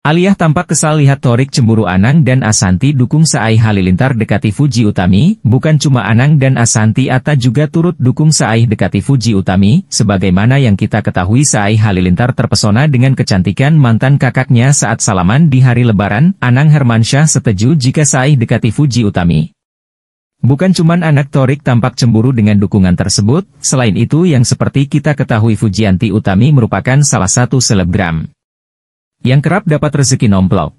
Aliyah tampak kesal lihat Torik cemburu Anang dan Asanti dukung Saai Halilintar dekati Fuji Utami, bukan cuma Anang dan Asanti Atta juga turut dukung Saai dekati Fuji Utami, sebagaimana yang kita ketahui Saai Halilintar terpesona dengan kecantikan mantan kakaknya saat salaman di hari lebaran, Anang Hermansyah setuju jika Saai dekati Fuji Utami. Bukan cuma anak Torik tampak cemburu dengan dukungan tersebut, selain itu yang seperti kita ketahui Fujianti Utami merupakan salah satu selebgram yang kerap dapat rezeki nomplok.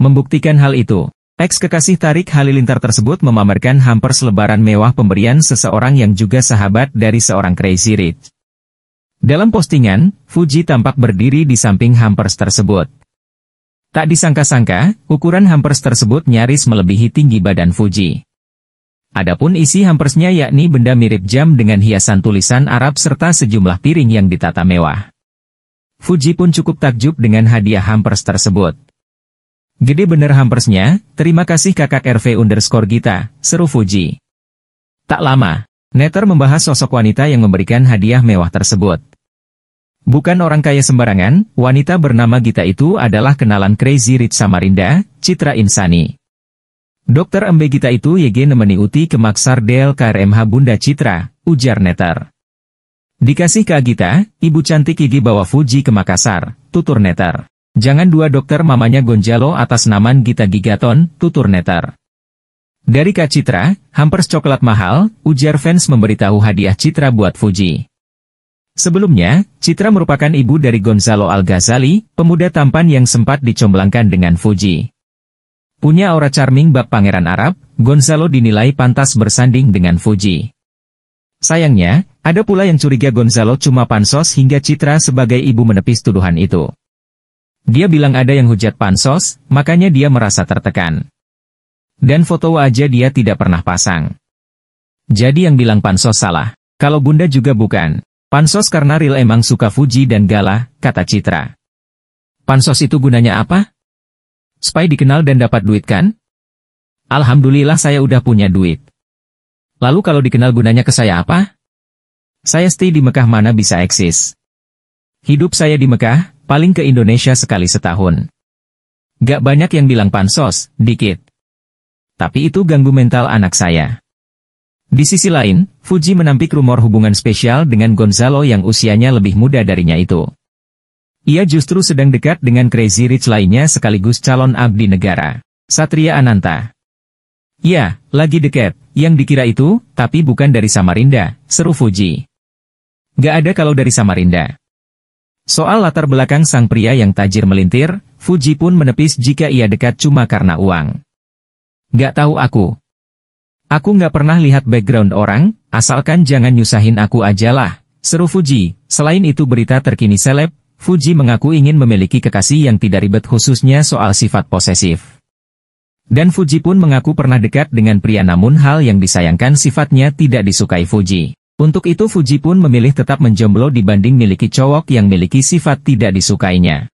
Membuktikan hal itu, Ex kekasih Tarik Halilintar tersebut memamerkan hampers lebaran mewah pemberian seseorang yang juga sahabat dari seorang Crazy Rich. Dalam postingan, Fuji tampak berdiri di samping hampers tersebut. Tak disangka-sangka, ukuran hampers tersebut nyaris melebihi tinggi badan Fuji. Adapun isi hampersnya yakni benda mirip jam dengan hiasan tulisan Arab serta sejumlah piring yang ditata mewah. Fuji pun cukup takjub dengan hadiah hampers tersebut. Gede bener hampersnya, terima kasih kakak RV underscore Gita, seru Fuji. Tak lama, netter membahas sosok wanita yang memberikan hadiah mewah tersebut. Bukan orang kaya sembarangan, wanita bernama Gita itu adalah kenalan Crazy Rich Samarinda, Citra Insani. Dokter MB Gita itu YG nemeni Uti ke Maksar Del Bunda Citra, ujar netter. Dikasih ke Agita, ibu cantik Gigi bawa Fuji ke Makassar, tutur neter. Jangan dua dokter mamanya Gonjalo atas nama Gita Gigaton, tutur neter. Dari Kak Citra, hampers coklat mahal, ujar fans memberitahu hadiah Citra buat Fuji. Sebelumnya, Citra merupakan ibu dari Gonzalo Al-Ghazali, pemuda tampan yang sempat dicomblangkan dengan Fuji. Punya aura charming bab pangeran Arab, Gonzalo dinilai pantas bersanding dengan Fuji. Sayangnya, ada pula yang curiga Gonzalo cuma pansos hingga Citra sebagai ibu menepis tuduhan itu. Dia bilang ada yang hujat pansos, makanya dia merasa tertekan. Dan foto aja dia tidak pernah pasang. Jadi yang bilang pansos salah. Kalau bunda juga bukan. Pansos karena Ril emang suka Fuji dan galah, kata Citra. Pansos itu gunanya apa? Supaya dikenal dan dapat duit kan? Alhamdulillah saya udah punya duit. Lalu kalau dikenal gunanya ke saya apa? Saya stay di Mekah mana bisa eksis? Hidup saya di Mekah, paling ke Indonesia sekali setahun. Gak banyak yang bilang pansos, dikit. Tapi itu ganggu mental anak saya. Di sisi lain, Fuji menampik rumor hubungan spesial dengan Gonzalo yang usianya lebih muda darinya itu. Ia justru sedang dekat dengan Crazy Rich lainnya sekaligus calon abdi negara, Satria Ananta. Ya, lagi deket. Yang dikira itu, tapi bukan dari Samarinda, seru Fuji. Gak ada kalau dari Samarinda. Soal latar belakang sang pria yang tajir melintir, Fuji pun menepis jika ia dekat cuma karena uang. Gak tahu aku. Aku gak pernah lihat background orang, asalkan jangan nyusahin aku ajalah, seru Fuji. Selain itu berita terkini seleb, Fuji mengaku ingin memiliki kekasih yang tidak ribet khususnya soal sifat posesif. Dan Fuji pun mengaku pernah dekat dengan pria namun hal yang disayangkan sifatnya tidak disukai Fuji. Untuk itu Fuji pun memilih tetap menjomblo dibanding miliki cowok yang miliki sifat tidak disukainya.